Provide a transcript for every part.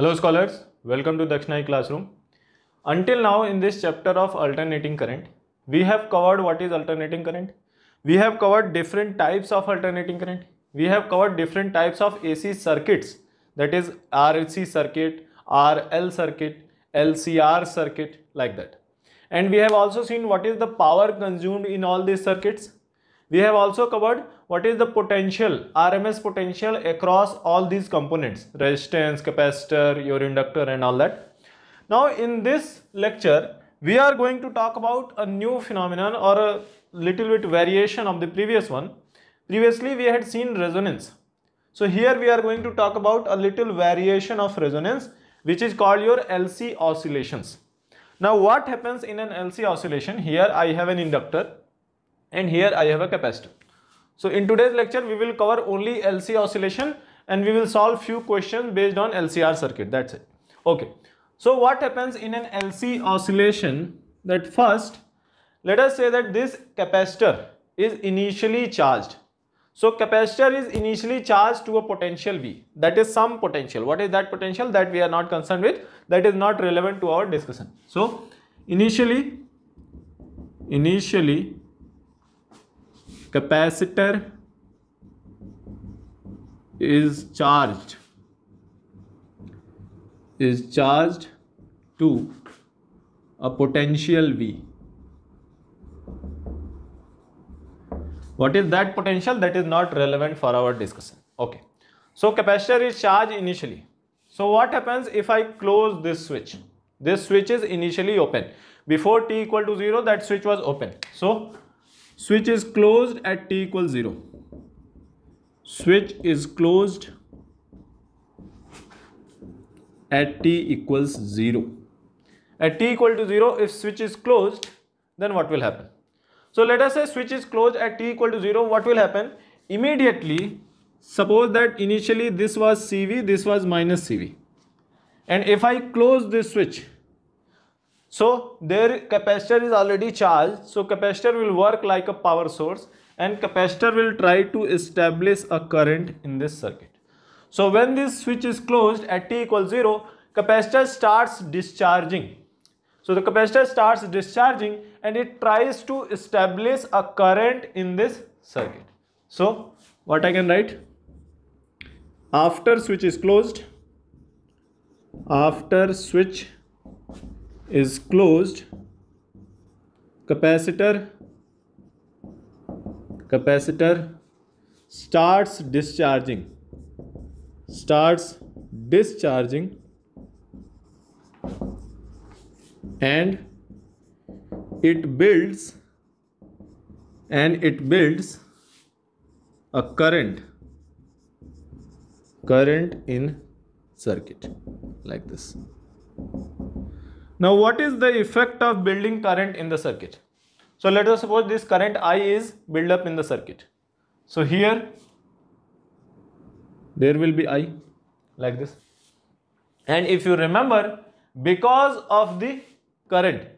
Hello scholars, welcome to Dakshinai classroom. Until now in this chapter of alternating current, we have covered what is alternating current. We have covered different types of alternating current. We have covered different types of AC circuits that is RC circuit, RL circuit, LCR circuit like that. And we have also seen what is the power consumed in all these circuits we have also covered what is the potential, RMS potential across all these components, resistance, capacitor, your inductor and all that. Now in this lecture, we are going to talk about a new phenomenon or a little bit variation of the previous one. Previously we had seen resonance. So here we are going to talk about a little variation of resonance which is called your LC oscillations. Now what happens in an LC oscillation? Here I have an inductor and here I have a capacitor. So in today's lecture we will cover only LC oscillation and we will solve few questions based on LCR circuit that's it. Okay. So what happens in an LC oscillation that first let us say that this capacitor is initially charged. So capacitor is initially charged to a potential V that is some potential. What is that potential that we are not concerned with that is not relevant to our discussion. So initially initially capacitor is charged is charged to a potential V what is that potential that is not relevant for our discussion okay so capacitor is charged initially so what happens if I close this switch this switch is initially open before t equal to 0 that switch was open so switch is closed at t equals 0 switch is closed at t equals 0 at t equal to 0 if switch is closed then what will happen so let us say switch is closed at t equal to 0 what will happen immediately suppose that initially this was cv this was minus cv and if i close this switch so their capacitor is already charged. So capacitor will work like a power source and capacitor will try to establish a current in this circuit. So when this switch is closed at t equals 0, capacitor starts discharging. So the capacitor starts discharging and it tries to establish a current in this circuit. So what I can write? After switch is closed, after switch is closed capacitor capacitor starts discharging starts discharging and it builds and it builds a current current in circuit like this now what is the effect of building current in the circuit? So let us suppose this current I is built up in the circuit. So here there will be I like this. And if you remember because of the current.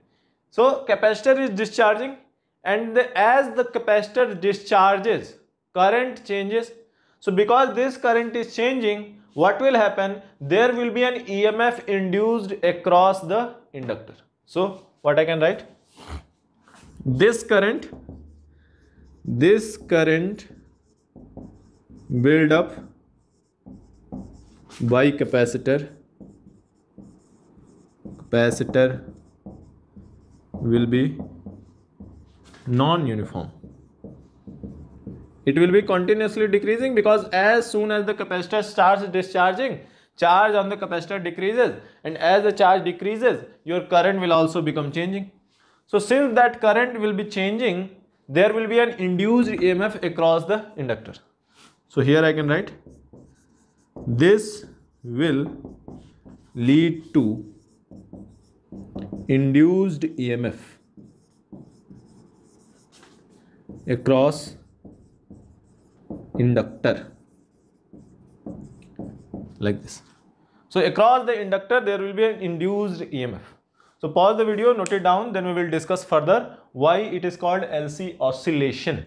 So capacitor is discharging and the, as the capacitor discharges current changes. So because this current is changing what will happen there will be an EMF induced across the inductor. So what I can write? This current, this current build up by capacitor, capacitor will be non-uniform. It will be continuously decreasing because as soon as the capacitor starts discharging, charge on the capacitor decreases and as the charge decreases your current will also become changing. So since that current will be changing there will be an induced EMF across the inductor. So here I can write this will lead to induced EMF across inductor like this. So across the inductor there will be an induced EMF. So pause the video, note it down, then we will discuss further why it is called LC oscillation.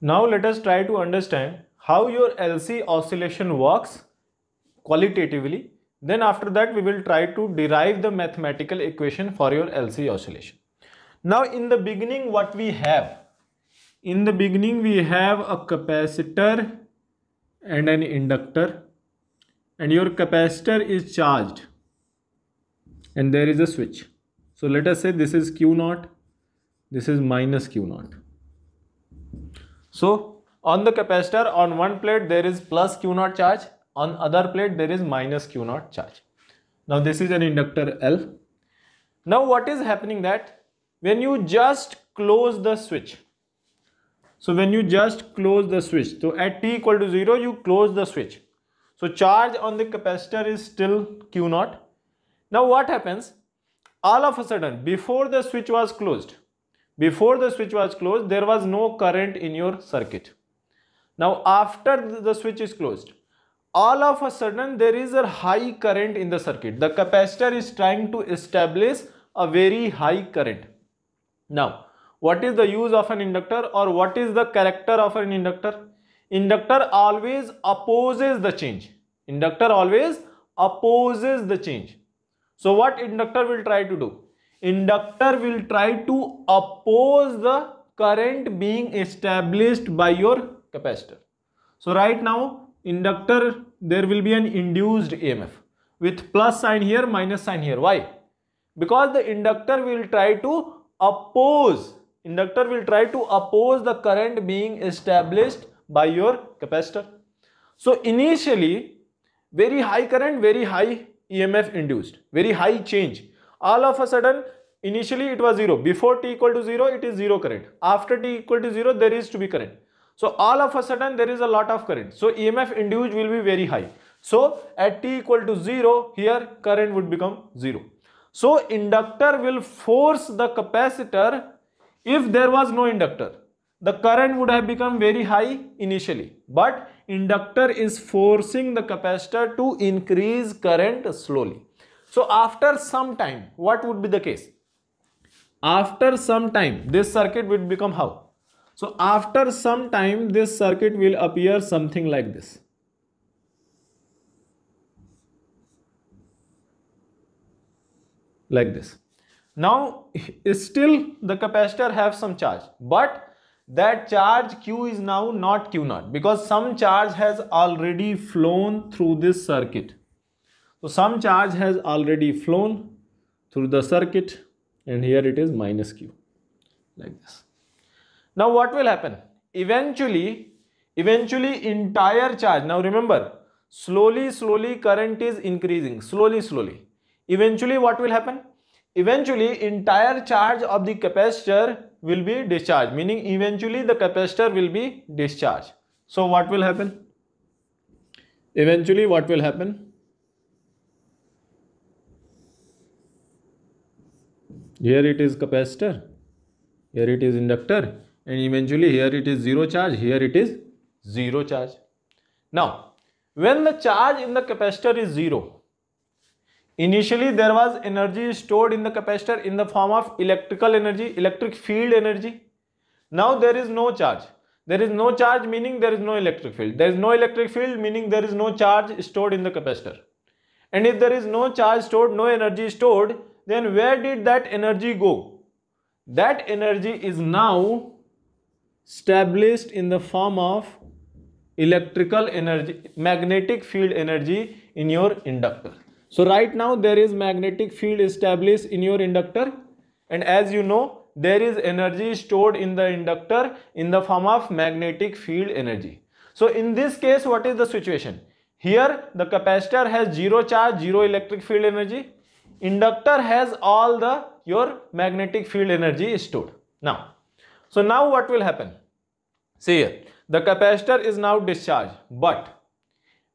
Now let us try to understand how your LC oscillation works qualitatively. Then after that we will try to derive the mathematical equation for your LC oscillation. Now in the beginning what we have? In the beginning we have a capacitor and an inductor and your capacitor is charged and there is a switch so let us say this is q naught this is minus q naught so on the capacitor on one plate there is plus q naught charge on other plate there is minus q naught charge now this is an inductor l now what is happening that when you just close the switch so when you just close the switch so at t equal to 0 you close the switch so charge on the capacitor is still Q naught. Now what happens? All of a sudden, before the switch was closed, before the switch was closed, there was no current in your circuit. Now after the switch is closed, all of a sudden there is a high current in the circuit. The capacitor is trying to establish a very high current. Now, what is the use of an inductor or what is the character of an inductor? inductor always opposes the change inductor always opposes the change so what inductor will try to do inductor will try to oppose the current being established by your capacitor so right now inductor there will be an induced emf with plus sign here minus sign here why because the inductor will try to oppose inductor will try to oppose the current being established by your capacitor. So initially, very high current, very high EMF induced, very high change. All of a sudden, initially it was 0. Before t equal to 0, it is 0 current. After t equal to 0, there is to be current. So all of a sudden, there is a lot of current. So EMF induced will be very high. So at t equal to 0, here current would become 0. So inductor will force the capacitor if there was no inductor the current would have become very high initially but inductor is forcing the capacitor to increase current slowly so after some time what would be the case after some time this circuit would become how so after some time this circuit will appear something like this like this now still the capacitor have some charge but that charge q is now not q naught because some charge has already flown through this circuit so some charge has already flown through the circuit and here it is minus q like this now what will happen eventually eventually entire charge now remember slowly slowly current is increasing slowly slowly eventually what will happen eventually entire charge of the capacitor will be discharged meaning eventually the capacitor will be discharged so what will happen eventually what will happen here it is capacitor here it is inductor and eventually here it is zero charge here it is zero charge now when the charge in the capacitor is zero Initially, there was energy stored in the capacitor in the form of electrical energy, electric field energy. Now there is no charge. There is no charge meaning there is no electric field. There is no electric field meaning there is no charge stored in the capacitor. And if there is no charge stored, no energy stored, then where did that energy go? That energy is now established in the form of electrical energy, magnetic field energy in your inductor. So right now there is magnetic field established in your inductor and as you know there is energy stored in the inductor in the form of magnetic field energy. So in this case what is the situation? Here the capacitor has zero charge, zero electric field energy. Inductor has all the your magnetic field energy stored. Now, so now what will happen? See here, the capacitor is now discharged but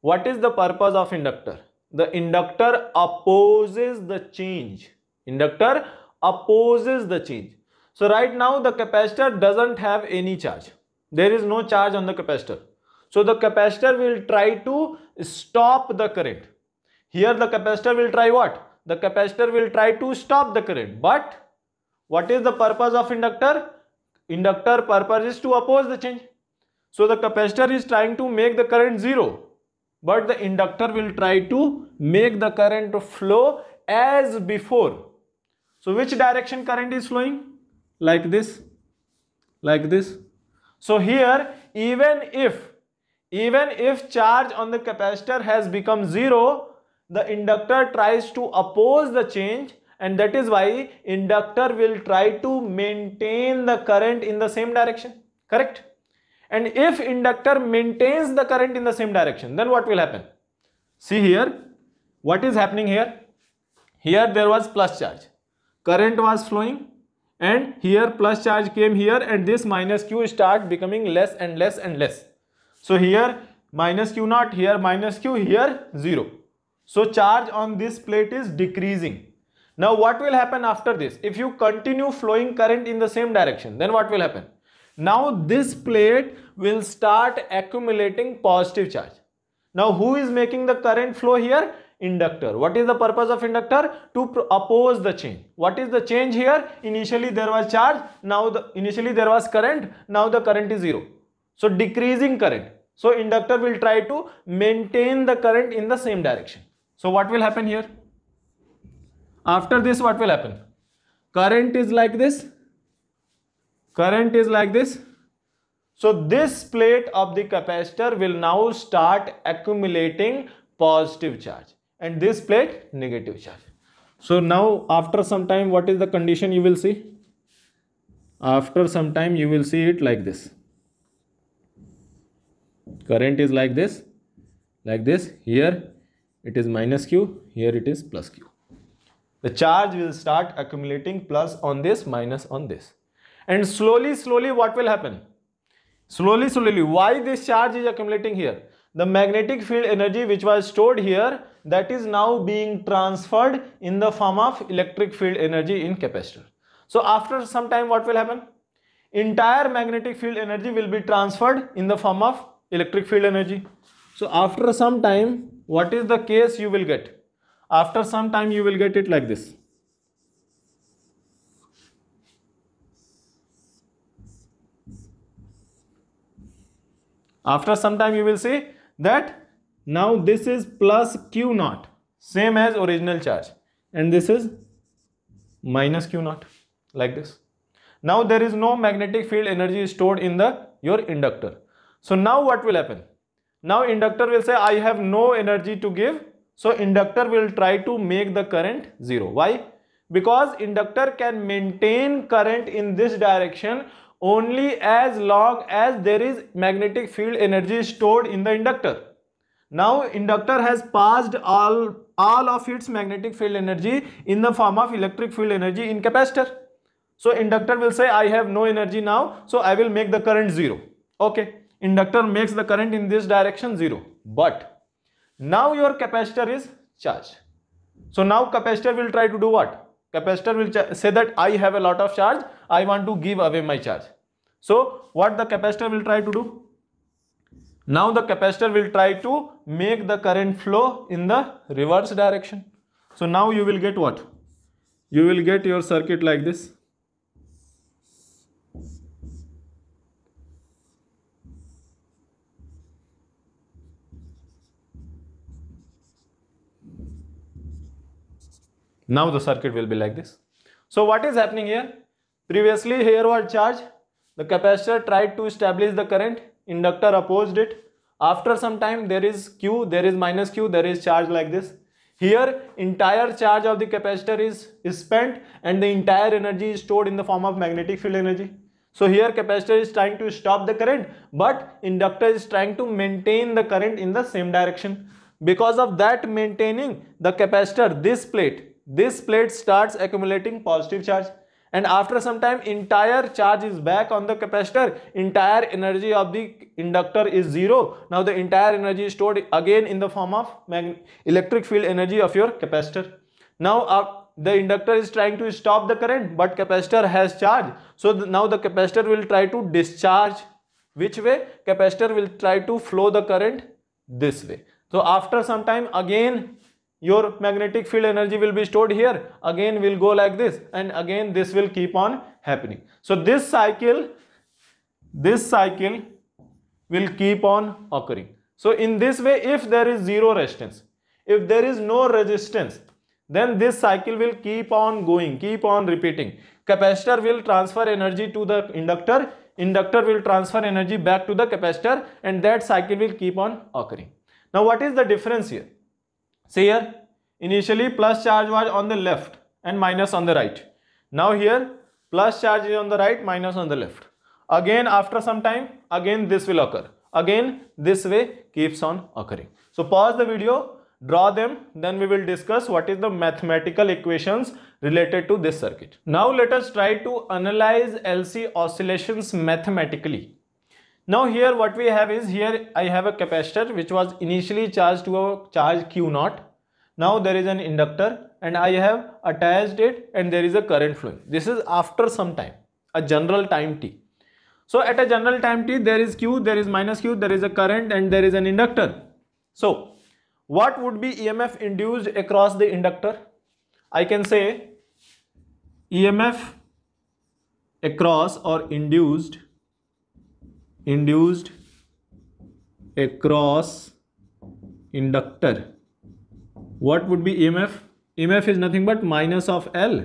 what is the purpose of inductor? the inductor opposes the change. Inductor opposes the change. So right now the capacitor doesn't have any charge. There is no charge on the capacitor. So the capacitor will try to stop the current. Here the capacitor will try what? The capacitor will try to stop the current. But what is the purpose of inductor? Inductor purpose is to oppose the change. So the capacitor is trying to make the current zero but the inductor will try to make the current flow as before. So which direction current is flowing? Like this, like this. So here even if, even if charge on the capacitor has become zero, the inductor tries to oppose the change and that is why inductor will try to maintain the current in the same direction, correct? and if inductor maintains the current in the same direction then what will happen see here what is happening here here there was plus charge current was flowing and here plus charge came here and this minus q start becoming less and less and less so here minus q naught here minus q here zero so charge on this plate is decreasing now what will happen after this if you continue flowing current in the same direction then what will happen now this plate will start accumulating positive charge. Now who is making the current flow here? Inductor. What is the purpose of inductor? To oppose the change. What is the change here? Initially there was charge, now the initially there was current, now the current is zero. So decreasing current. So inductor will try to maintain the current in the same direction. So what will happen here? After this what will happen? Current is like this. Current is like this so this plate of the capacitor will now start accumulating positive charge and this plate negative charge. So now after some time what is the condition you will see? After some time you will see it like this. Current is like this, like this, here it is minus q, here it is plus q. The charge will start accumulating plus on this, minus on this. And slowly, slowly what will happen? Slowly, slowly, why this charge is accumulating here? The magnetic field energy which was stored here that is now being transferred in the form of electric field energy in capacitor. So after some time what will happen? Entire magnetic field energy will be transferred in the form of electric field energy. So after some time what is the case you will get? After some time you will get it like this. After some time you will say that now this is plus Q naught same as original charge and this is minus Q naught like this. Now there is no magnetic field energy stored in the your inductor. So now what will happen? Now inductor will say I have no energy to give. So inductor will try to make the current zero. Why? Because inductor can maintain current in this direction only as long as there is magnetic field energy stored in the inductor. Now inductor has passed all, all of its magnetic field energy in the form of electric field energy in capacitor. So inductor will say I have no energy now so I will make the current 0. Okay inductor makes the current in this direction 0 but now your capacitor is charged. So now capacitor will try to do what? capacitor will say that I have a lot of charge, I want to give away my charge. So what the capacitor will try to do? Now the capacitor will try to make the current flow in the reverse direction. So now you will get what? You will get your circuit like this. Now the circuit will be like this. So what is happening here? Previously here was charge. The capacitor tried to establish the current. Inductor opposed it. After some time there is Q, there is minus Q, there is charge like this. Here entire charge of the capacitor is, is spent and the entire energy is stored in the form of magnetic field energy. So here capacitor is trying to stop the current but inductor is trying to maintain the current in the same direction. Because of that maintaining the capacitor, this plate this plate starts accumulating positive charge and after some time entire charge is back on the capacitor entire energy of the inductor is zero now the entire energy is stored again in the form of electric field energy of your capacitor now uh, the inductor is trying to stop the current but capacitor has charge so th now the capacitor will try to discharge which way capacitor will try to flow the current this way so after some time again your magnetic field energy will be stored here again will go like this and again this will keep on happening so this cycle this cycle will keep on occurring so in this way if there is zero resistance if there is no resistance then this cycle will keep on going keep on repeating capacitor will transfer energy to the inductor inductor will transfer energy back to the capacitor and that cycle will keep on occurring now what is the difference here See here, initially plus charge was on the left and minus on the right. Now here, plus charge is on the right, minus on the left. Again, after some time, again this will occur. Again, this way keeps on occurring. So pause the video, draw them, then we will discuss what is the mathematical equations related to this circuit. Now let us try to analyze LC oscillations mathematically. Now here what we have is here I have a capacitor which was initially charged to a charge Q naught. Now there is an inductor and I have attached it and there is a current flowing. This is after some time, a general time t. So at a general time t there is Q, there is minus Q, there is a current and there is an inductor. So what would be EMF induced across the inductor? I can say EMF across or induced induced across inductor what would be emf emf is nothing but minus of l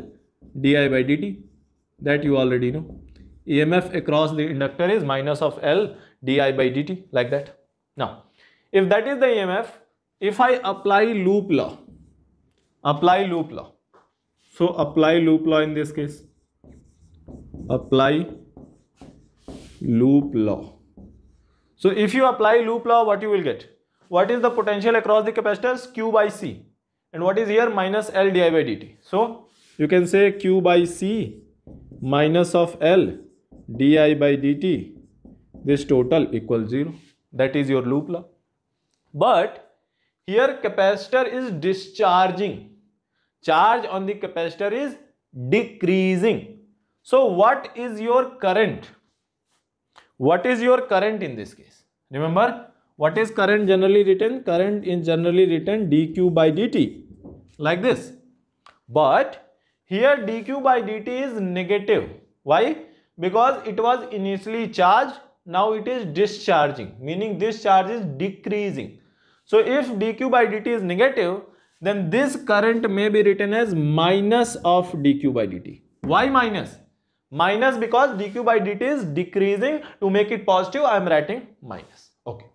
di by dt that you already know emf across the inductor is minus of l di by dt like that now if that is the emf if i apply loop law apply loop law so apply loop law in this case apply loop law. So if you apply loop law, what you will get? What is the potential across the capacitors? Q by C. And what is here? Minus L di by dt. So you can say Q by C minus of L di by dt. This total equals 0. That is your loop law. But here capacitor is discharging. Charge on the capacitor is decreasing. So what is your current? What is your current in this case? Remember, what is current generally written? Current is generally written dq by dt, like this. But here dq by dt is negative. Why? Because it was initially charged, now it is discharging, meaning this charge is decreasing. So if dq by dt is negative, then this current may be written as minus of dq by dt. Why minus? minus because dq by dt is decreasing to make it positive I am writing minus okay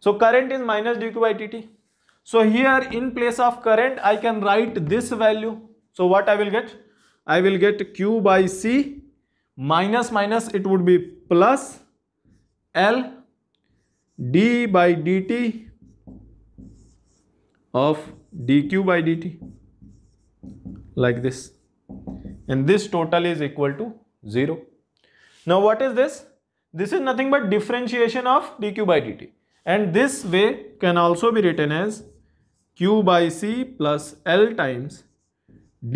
so current is minus dq by dt so here in place of current I can write this value so what I will get I will get q by c minus minus it would be plus L d by dt of dq by dt like this and this total is equal to 0. Now what is this? This is nothing but differentiation of dq by dt and this way can also be written as q by c plus l times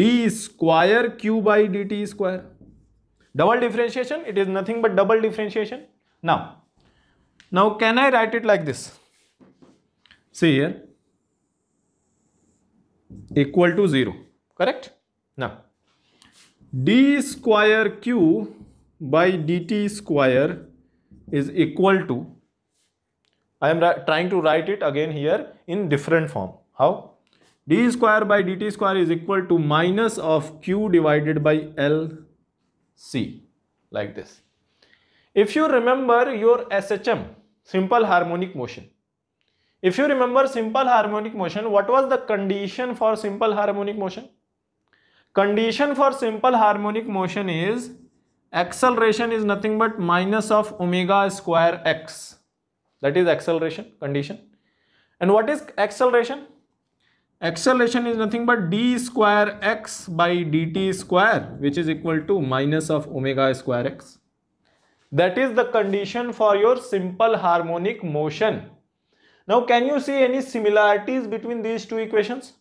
d square q by dt square. Double differentiation, it is nothing but double differentiation. Now, now can I write it like this? See here equal to 0, correct? Now, d square q by dt square is equal to I am trying to write it again here in different form. How? d square by dt square is equal to minus of q divided by L C like this. If you remember your SHM, simple harmonic motion. If you remember simple harmonic motion, what was the condition for simple harmonic motion? condition for simple harmonic motion is acceleration is nothing but minus of omega square x that is acceleration condition and what is acceleration acceleration is nothing but d square x by dt square which is equal to minus of omega square x that is the condition for your simple harmonic motion now can you see any similarities between these two equations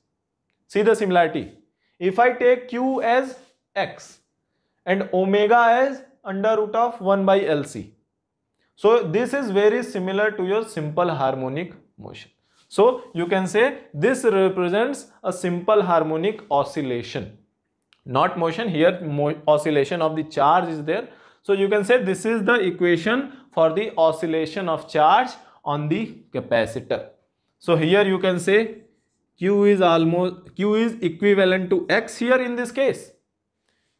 see the similarity if I take Q as X and omega as under root of 1 by LC. So this is very similar to your simple harmonic motion. So you can say this represents a simple harmonic oscillation. Not motion here mo oscillation of the charge is there. So you can say this is the equation for the oscillation of charge on the capacitor. So here you can say q is almost q is equivalent to x here in this case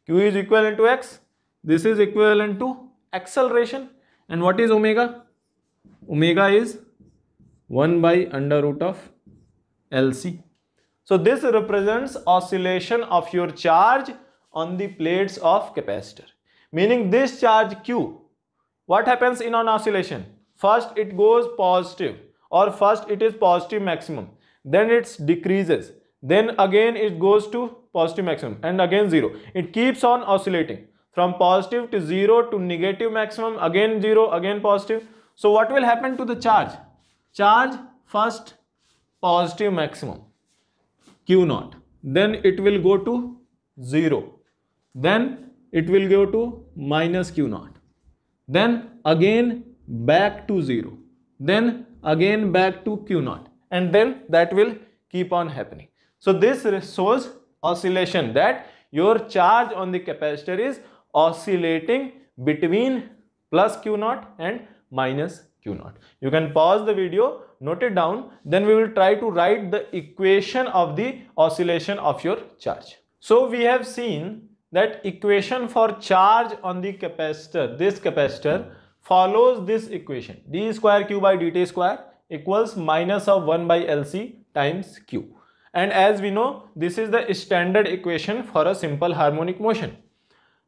q is equivalent to x this is equivalent to acceleration and what is omega omega is 1 by under root of lc so this represents oscillation of your charge on the plates of capacitor meaning this charge q what happens in an oscillation first it goes positive or first it is positive maximum then it decreases then again it goes to positive maximum and again zero it keeps on oscillating from positive to zero to negative maximum again zero again positive so what will happen to the charge charge first positive maximum q naught then it will go to zero then it will go to minus q naught then again back to zero then again back to q naught and then that will keep on happening. So this shows oscillation that your charge on the capacitor is oscillating between plus Q naught and minus Q naught. You can pause the video, note it down, then we will try to write the equation of the oscillation of your charge. So we have seen that equation for charge on the capacitor, this capacitor follows this equation d square q by dt square equals minus of 1 by LC times Q. And as we know, this is the standard equation for a simple harmonic motion.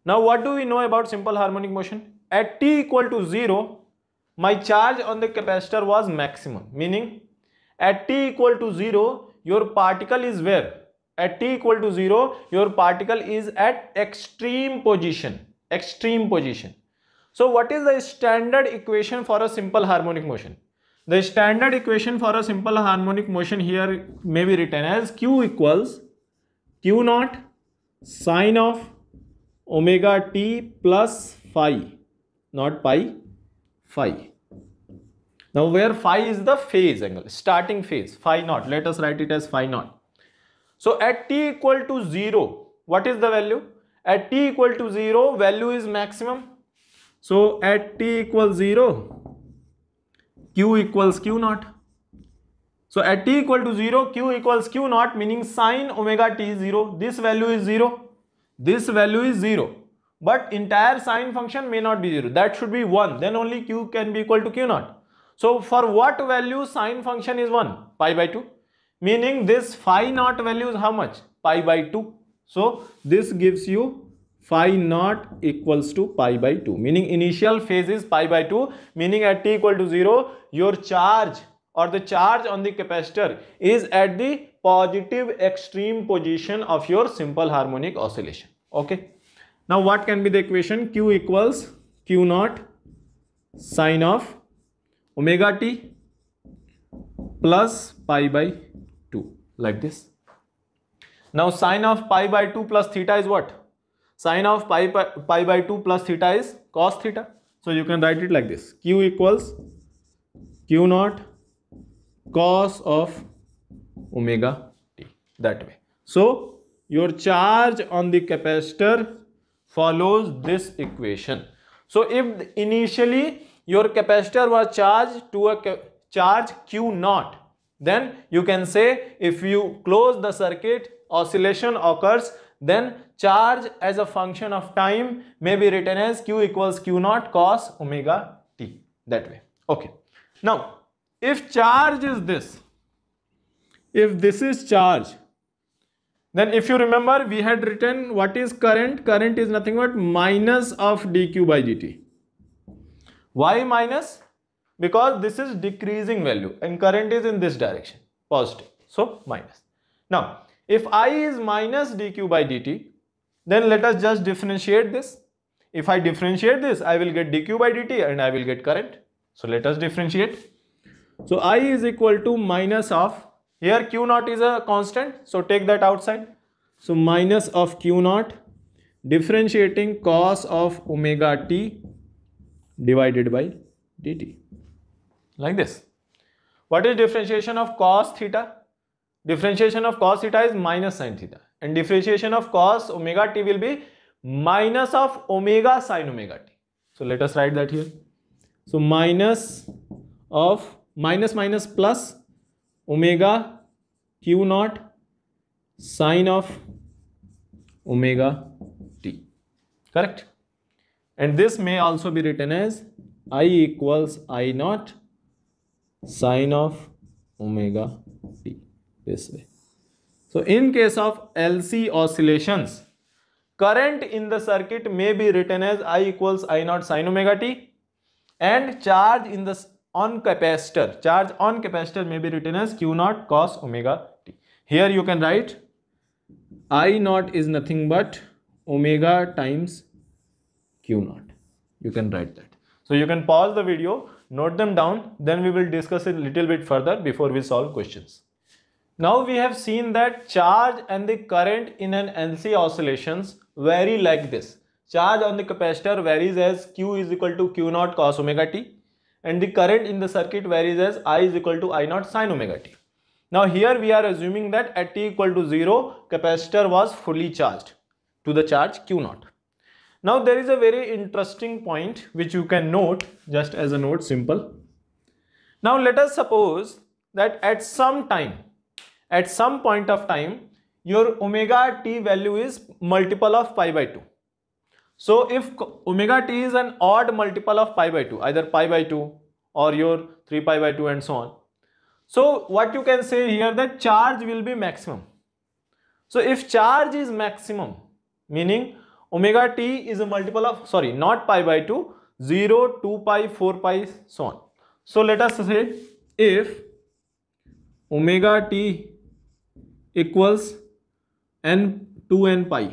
Now what do we know about simple harmonic motion? At t equal to 0, my charge on the capacitor was maximum. Meaning, at t equal to 0, your particle is where? At t equal to 0, your particle is at extreme position. Extreme position. So what is the standard equation for a simple harmonic motion? The standard equation for a simple harmonic motion here may be written as Q equals Q naught sine of omega t plus phi, not pi, phi. Now where phi is the phase angle, starting phase, phi naught, let us write it as phi naught. So at t equal to 0, what is the value? At t equal to 0, value is maximum. So at t equals 0, q equals q naught. So at t equal to 0, q equals q naught meaning sine omega t is 0. This value is 0. This value is 0. But entire sine function may not be 0. That should be 1. Then only q can be equal to q naught. So for what value sine function is 1? Pi by 2. Meaning this phi naught value is how much? Pi by 2. So this gives you phi naught equals to pi by 2 meaning initial phase is pi by 2 meaning at t equal to 0 your charge or the charge on the capacitor is at the positive extreme position of your simple harmonic oscillation okay now what can be the equation q equals q naught sine of omega t plus pi by 2 like this now sine of pi by 2 plus theta is what sine of pi, pi, pi by 2 plus theta is cos theta. So you can write it like this. Q equals Q naught cos of omega t that way. So your charge on the capacitor follows this equation. So if initially your capacitor was charged to a charge Q naught, then you can say if you close the circuit, oscillation occurs then charge as a function of time may be written as q equals q naught cos omega t that way okay now if charge is this if this is charge then if you remember we had written what is current current is nothing but minus of dq by dt why minus because this is decreasing value and current is in this direction positive so minus now if I is minus dq by dt, then let us just differentiate this. If I differentiate this, I will get dq by dt and I will get current. So let us differentiate. So I is equal to minus of, here q naught is a constant, so take that outside. So minus of q naught differentiating cos of omega t divided by dt like this. What is differentiation of cos theta? differentiation of cos theta is minus sin theta and differentiation of cos omega t will be minus of omega sin omega t. So let us write that here. So minus of minus minus plus omega q naught sine of omega t. Correct? And this may also be written as i equals i naught sine of omega t this way. So in case of LC oscillations, current in the circuit may be written as I equals I naught sine omega t and charge in the on capacitor, charge on capacitor may be written as Q naught cos omega t. Here you can write I naught is nothing but omega times Q naught. You can write that. So you can pause the video, note them down, then we will discuss it little bit further before we solve questions. Now we have seen that charge and the current in an LC oscillations vary like this. Charge on the capacitor varies as Q is equal to Q naught cos omega t and the current in the circuit varies as I is equal to I naught sin omega t. Now here we are assuming that at t equal to 0 capacitor was fully charged to the charge Q naught. Now there is a very interesting point which you can note just as a note simple. Now let us suppose that at some time at some point of time your omega t value is multiple of pi by 2. So if omega t is an odd multiple of pi by 2 either pi by 2 or your 3 pi by 2 and so on. So what you can say here that charge will be maximum. So if charge is maximum meaning omega t is a multiple of sorry not pi by 2 0 2 pi 4 pi so on. So let us say if omega t equals n 2n pi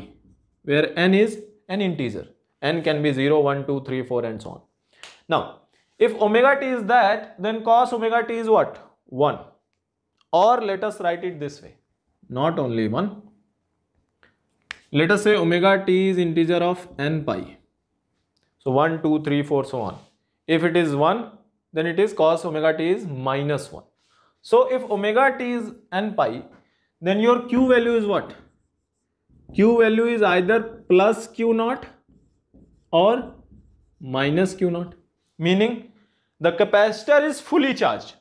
where n is an integer n can be 0 1 2 3 4 and so on now if omega t is that then cos omega t is what 1 or let us write it this way not only 1 let us say omega t is integer of n pi so 1 2 3 4 so on if it is 1 then it is cos omega t is minus 1 so if omega t is n pi then your q value is what q value is either plus q naught or minus q naught meaning the capacitor is fully charged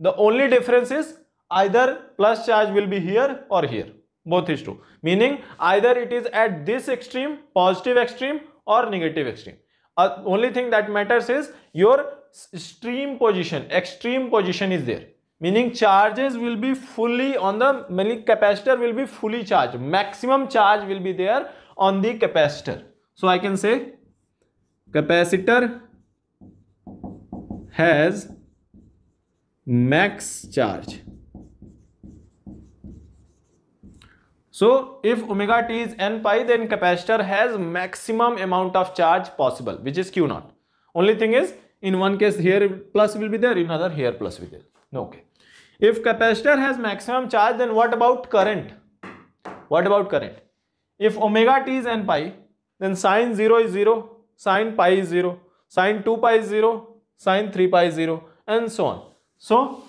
the only difference is either plus charge will be here or here both is true meaning either it is at this extreme positive extreme or negative extreme uh, only thing that matters is your stream position extreme position is there meaning charges will be fully on the meaning capacitor will be fully charged maximum charge will be there on the capacitor so i can say capacitor has max charge so if omega t is n pi then capacitor has maximum amount of charge possible which is q naught only thing is in one case here plus will be there in other here plus will be there okay if capacitor has maximum charge, then what about current? What about current? If omega t is n pi, then sine 0 is 0, sine pi is 0, sine 2 pi is 0, sine 3 pi is 0, and so on. So,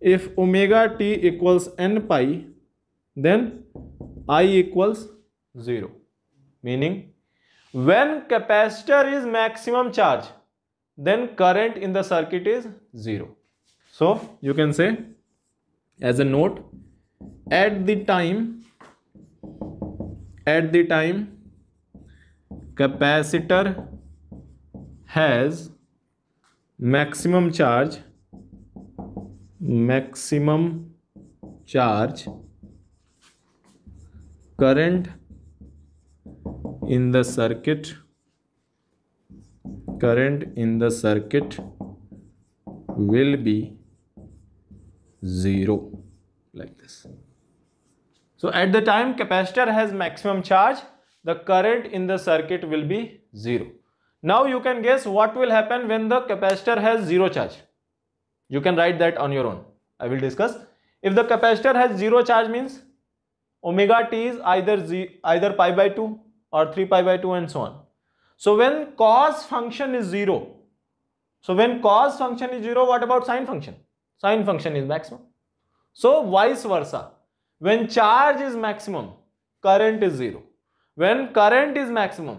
if omega t equals n pi, then i equals 0. Meaning, when capacitor is maximum charge, then current in the circuit is 0. So you can say as a note at the time at the time capacitor has maximum charge maximum charge current in the circuit current in the circuit will be 0 like this. So at the time capacitor has maximum charge, the current in the circuit will be 0. Now you can guess what will happen when the capacitor has 0 charge. You can write that on your own. I will discuss. If the capacitor has 0 charge means omega t is either, z, either pi by 2 or 3 pi by 2 and so on. So when cos function is 0, so when cos function is 0, what about sine function? sine function is maximum. So vice versa. When charge is maximum, current is zero. When current is maximum,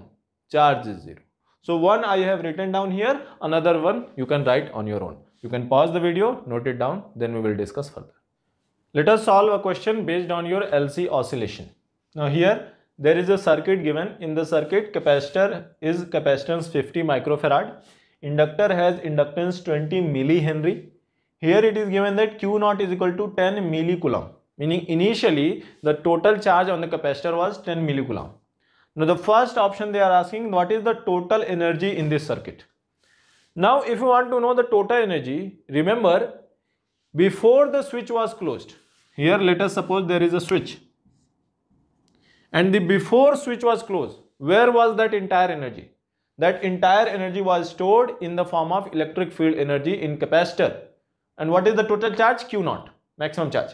charge is zero. So one I have written down here, another one you can write on your own. You can pause the video, note it down, then we will discuss further. Let us solve a question based on your LC oscillation. Now here there is a circuit given. In the circuit capacitor is capacitance 50 microfarad. Inductor has inductance 20 millihenry here it is given that Q naught is equal to 10 millicoulomb. Meaning initially the total charge on the capacitor was 10 millicoulomb. Now the first option they are asking what is the total energy in this circuit. Now if you want to know the total energy, remember before the switch was closed, here let us suppose there is a switch and the before switch was closed, where was that entire energy? That entire energy was stored in the form of electric field energy in capacitor. And what is the total charge? Q naught, maximum charge.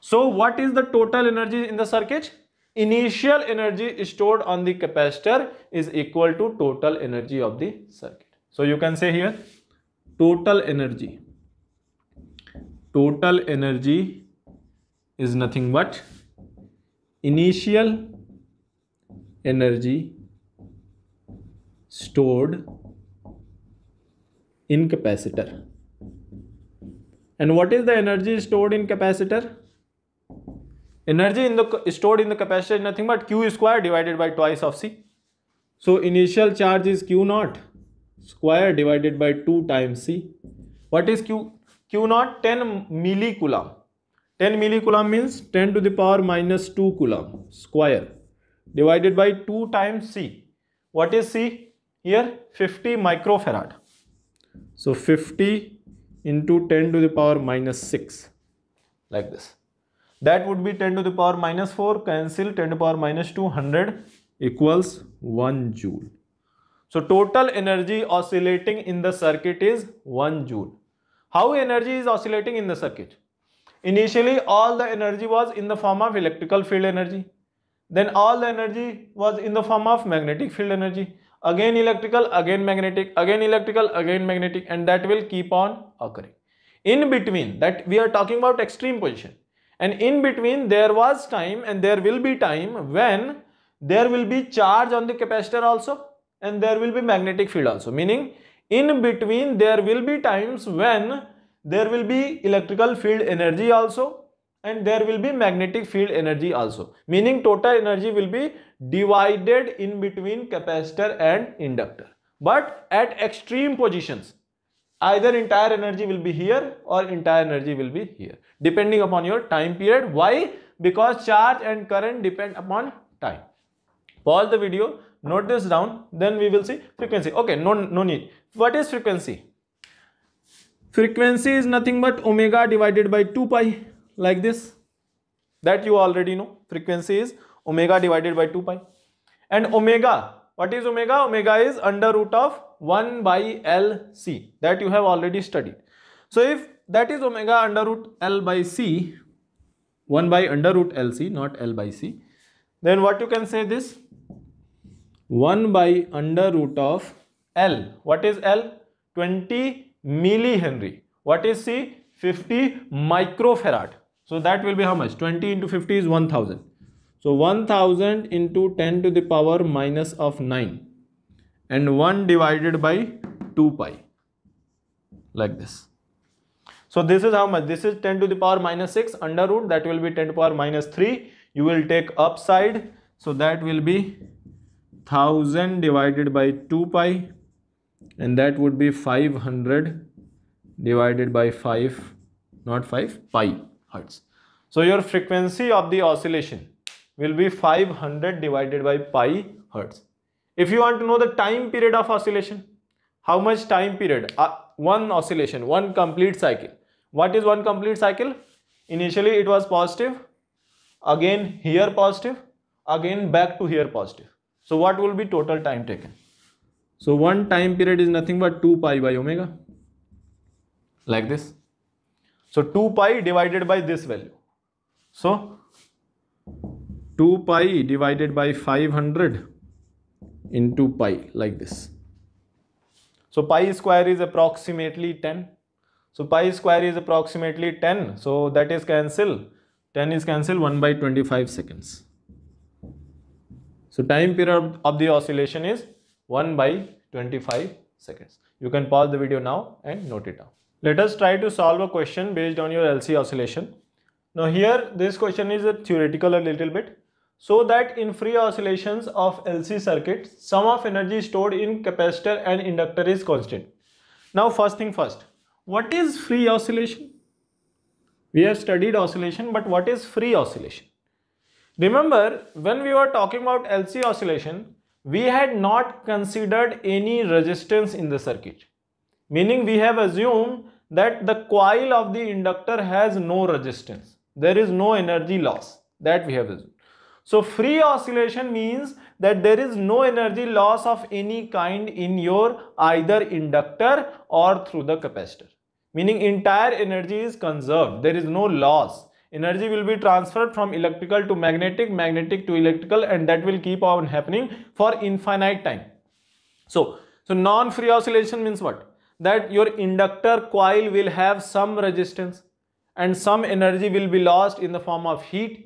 So what is the total energy in the circuit? Initial energy stored on the capacitor is equal to total energy of the circuit. So you can say here total energy. Total energy is nothing but initial energy stored in capacitor and what is the energy stored in capacitor? Energy in the stored in the capacitor is nothing but Q square divided by twice of C. So initial charge is Q naught square divided by 2 times C. What is Q? Q naught 10 millicoulomb. 10 millicoulomb means 10 to the power minus 2 coulomb square divided by 2 times C. What is C? Here 50 microfarad. So 50 into 10 to the power minus 6 like this. That would be 10 to the power minus 4 cancel 10 to the power minus 200 equals 1 joule. So total energy oscillating in the circuit is 1 joule. How energy is oscillating in the circuit? Initially all the energy was in the form of electrical field energy. Then all the energy was in the form of magnetic field energy again electrical again magnetic again electrical again magnetic and that will keep on occurring in between that we are talking about extreme position and in between there was time and there will be time when there will be charge on the capacitor also and there will be magnetic field also meaning in between there will be times when there will be electrical field energy also and there will be magnetic field energy also meaning total energy will be divided in between capacitor and inductor but at extreme positions either entire energy will be here or entire energy will be here depending upon your time period why because charge and current depend upon time pause the video note this down then we will see frequency okay no no need what is frequency frequency is nothing but omega divided by 2 pi like this that you already know frequency is omega divided by 2 pi and omega what is omega omega is under root of 1 by lc that you have already studied so if that is omega under root l by c 1 by under root lc not l by c then what you can say this 1 by under root of l what is l 20 milli henry what is c 50 microfarad so that will be how much? 20 into 50 is 1000. So 1000 into 10 to the power minus of 9 and 1 divided by 2 pi like this. So this is how much? This is 10 to the power minus 6 under root that will be 10 to the power minus 3. You will take upside. So that will be 1000 divided by 2 pi and that would be 500 divided by 5 not 5 pi hertz. So your frequency of the oscillation will be 500 divided by pi hertz. If you want to know the time period of oscillation, how much time period? Uh, one oscillation, one complete cycle. What is one complete cycle? Initially it was positive, again here positive, again back to here positive. So what will be total time taken? So one time period is nothing but 2 pi by omega like this. So 2 pi divided by this value. So 2 pi divided by 500 into pi like this. So pi square is approximately 10. So pi square is approximately 10. So that is cancel. 10 is cancel 1 by 25 seconds. So time period of the oscillation is 1 by 25 seconds. You can pause the video now and note it down. Let us try to solve a question based on your LC oscillation. Now here this question is a theoretical a little bit. So that in free oscillations of LC circuit, sum of energy stored in capacitor and inductor is constant. Now first thing first, what is free oscillation? We have studied oscillation but what is free oscillation? Remember when we were talking about LC oscillation, we had not considered any resistance in the circuit meaning we have assumed that the coil of the inductor has no resistance. There is no energy loss that we have assumed. So free oscillation means that there is no energy loss of any kind in your either inductor or through the capacitor. Meaning entire energy is conserved. There is no loss. Energy will be transferred from electrical to magnetic, magnetic to electrical and that will keep on happening for infinite time. So, so non-free oscillation means what? that your inductor coil will have some resistance and some energy will be lost in the form of heat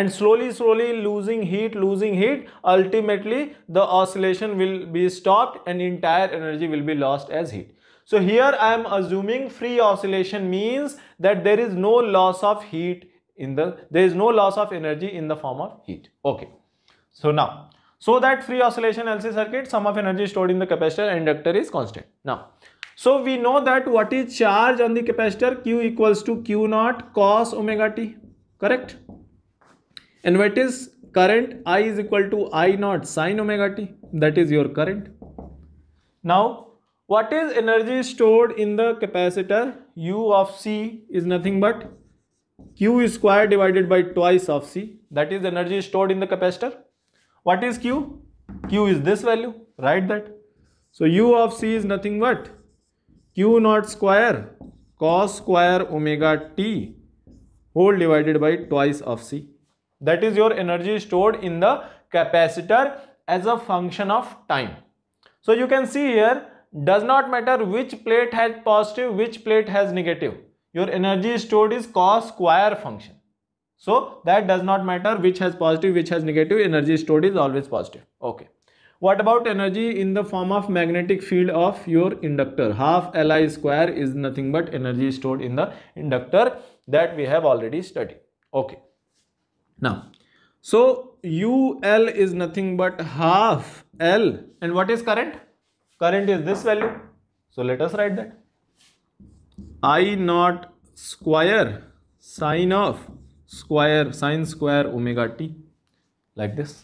and slowly slowly losing heat losing heat ultimately the oscillation will be stopped and entire energy will be lost as heat so here i am assuming free oscillation means that there is no loss of heat in the there is no loss of energy in the form of heat okay so now so that free oscillation lc circuit sum of energy stored in the capacitor and inductor is constant now so we know that what is charge on the capacitor Q equals to Q naught cos omega t, correct? And what is current I is equal to I naught sine omega t, that is your current. Now, what is energy stored in the capacitor? U of C is nothing but Q square divided by twice of C, that is energy stored in the capacitor. What is Q? Q is this value, write that. So U of C is nothing but Q naught square cos square omega t whole divided by twice of c that is your energy stored in the capacitor as a function of time so you can see here does not matter which plate has positive which plate has negative your energy stored is cos square function so that does not matter which has positive which has negative energy stored is always positive okay what about energy in the form of magnetic field of your inductor half li square is nothing but energy stored in the inductor that we have already studied okay now so ul is nothing but half l and what is current current is this value so let us write that i naught square sine of square sine square omega t like this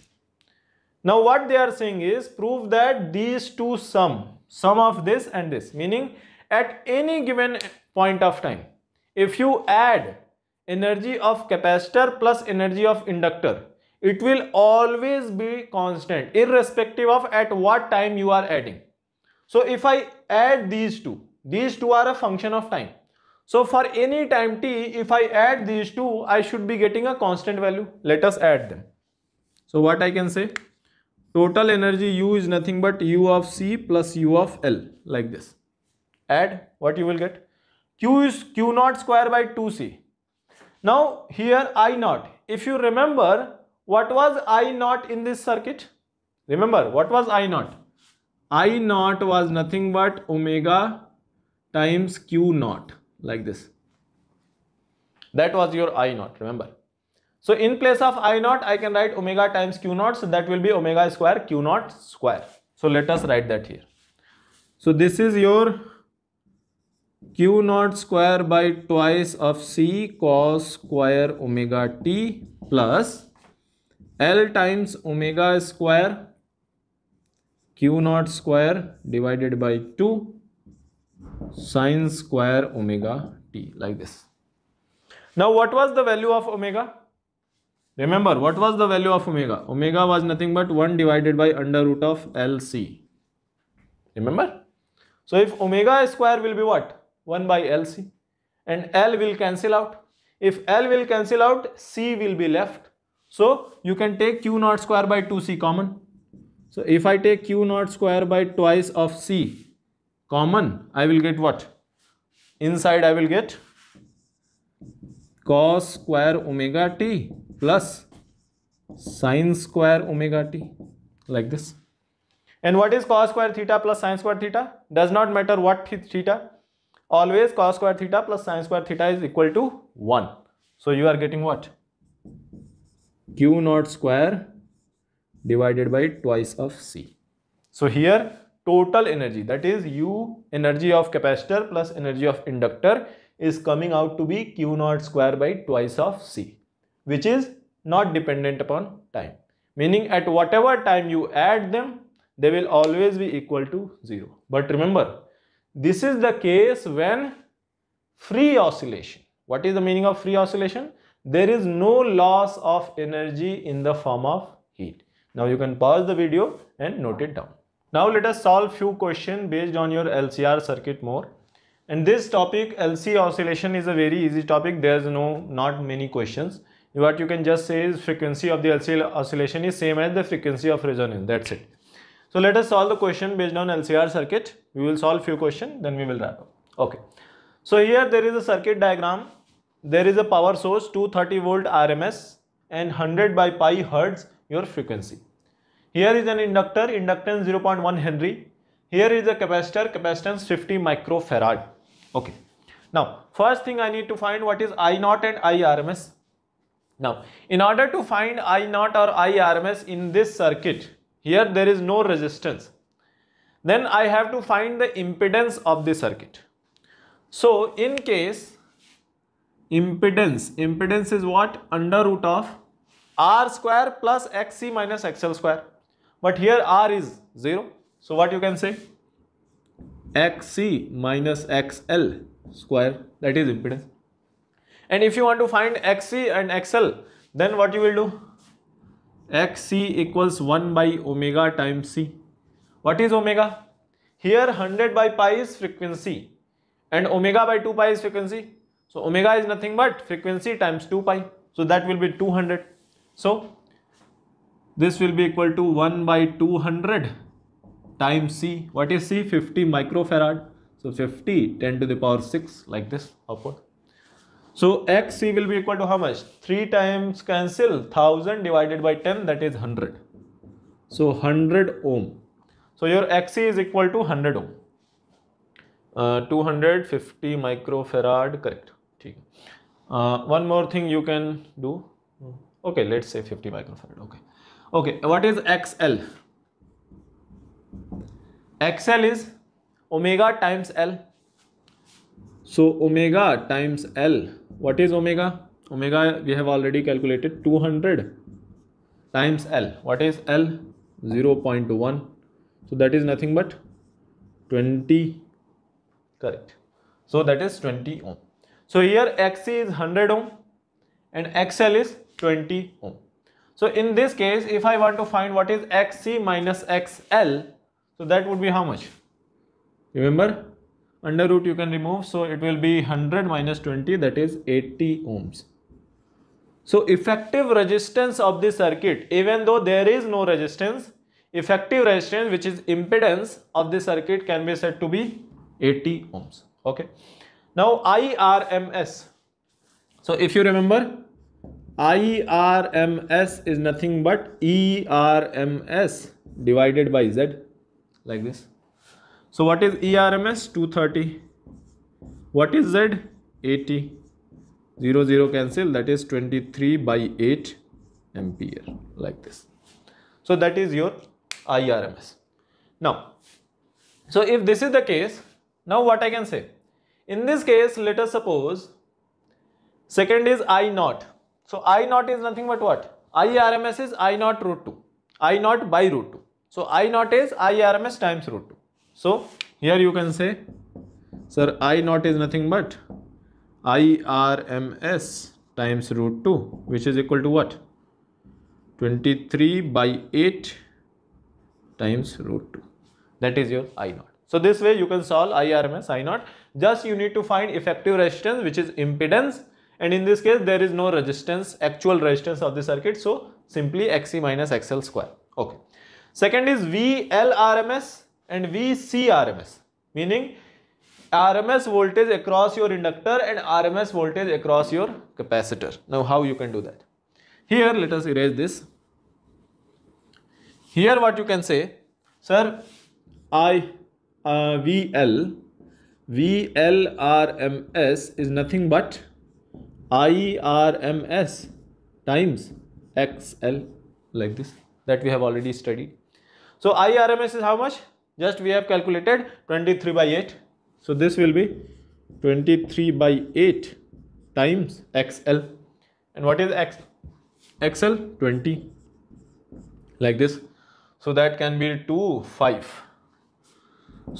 now what they are saying is prove that these two sum, sum of this and this, meaning at any given point of time, if you add energy of capacitor plus energy of inductor, it will always be constant irrespective of at what time you are adding. So if I add these two, these two are a function of time. So for any time t, if I add these two, I should be getting a constant value. Let us add them. So what I can say? total energy u is nothing but u of c plus u of l like this add what you will get q is q naught square by 2c now here i naught if you remember what was i naught in this circuit remember what was i naught i naught was nothing but omega times q naught like this that was your i naught remember so in place of I naught, I can write omega times Q naught. So that will be omega square Q naught square. So let us write that here. So this is your Q naught square by twice of C cos square omega t plus L times omega square Q naught square divided by 2 sine square omega t like this. Now what was the value of omega? Remember, what was the value of omega? Omega was nothing but 1 divided by under root of LC. Remember? So if omega square will be what? 1 by LC. And L will cancel out. If L will cancel out, C will be left. So you can take Q naught square by 2C common. So if I take Q naught square by twice of C common, I will get what? Inside I will get cos square omega t plus sine square omega t like this. And what is cos square theta plus sine square theta? Does not matter what theta. Always cos square theta plus sine square theta is equal to 1. So you are getting what? Q naught square divided by twice of C. So here total energy that is U energy of capacitor plus energy of inductor is coming out to be Q naught square by twice of C which is not dependent upon time. Meaning at whatever time you add them, they will always be equal to 0. But remember, this is the case when free oscillation. What is the meaning of free oscillation? There is no loss of energy in the form of heat. Now you can pause the video and note it down. Now let us solve few questions based on your LCR circuit more. And this topic LC oscillation is a very easy topic. There is no not many questions what you can just say is frequency of the L C R oscillation is same as the frequency of resonance that's it so let us solve the question based on LCR circuit we will solve few question then we will wrap up okay so here there is a circuit diagram there is a power source 230 volt RMS and 100 by pi hertz your frequency here is an inductor inductance 0.1 Henry here is a capacitor capacitance 50 microfarad okay now first thing I need to find what is I naught and I RMS now, in order to find I0 or I RMS in this circuit, here there is no resistance. Then I have to find the impedance of the circuit. So, in case impedance, impedance is what? Under root of R square plus XC minus XL square. But here R is 0. So, what you can say? XC minus XL square that is impedance and if you want to find xc and xl then what you will do xc equals 1 by omega times c what is omega here 100 by pi is frequency and omega by 2 pi is frequency so omega is nothing but frequency times 2 pi so that will be 200 so this will be equal to 1 by 200 times c what is c 50 microfarad so 50 10 to the power 6 like this upward so XC will be equal to how much? 3 times cancel 1000 divided by 10 that is 100. So 100 ohm. So your XC is equal to 100 ohm. Uh, 250 microfarad correct. Uh, one more thing you can do. Okay, let's say 50 microfarad. Okay. Okay, what is XL? XL is omega times L so omega times L, what is omega? Omega we have already calculated 200 times L. What is L? 0.1. So that is nothing but 20, correct. So that is 20 ohm. So here XC is 100 ohm and XL is 20 ohm. So in this case, if I want to find what is XC minus XL, so that would be how much? Remember under root you can remove so it will be 100 minus 20 that is 80 ohms so effective resistance of the circuit even though there is no resistance effective resistance which is impedance of the circuit can be said to be 80 ohms okay now irms so if you remember irms is nothing but erms divided by z like this so what is ERMS? 230. What is Z? 80. 0, 0 cancel. That is 23 by 8 ampere like this. So that is your IRMS. Now, so if this is the case, now what I can say? In this case, let us suppose second is I naught. So I naught is nothing but what? IRMS is I naught root 2. I naught by root 2. So I naught is IRMS times root 2. So here you can say, sir, I naught is nothing but IRMS times root 2 which is equal to what? 23 by 8 times root 2. That is your I naught. So this way you can solve IRMS I naught. Just you need to find effective resistance which is impedance and in this case there is no resistance actual resistance of the circuit so simply XC minus XL square. Okay. Second is VLRMS and V C RMS meaning RMS voltage across your inductor and RMS voltage across your capacitor. Now how you can do that? Here let us erase this. Here what you can say, sir, I uh, VL, VLRMS is nothing but IRMS times XL like this that we have already studied. So IRMS is how much? just we have calculated 23 by 8 so this will be 23 by 8 times xl and what is x xl 20 like this so that can be 2 5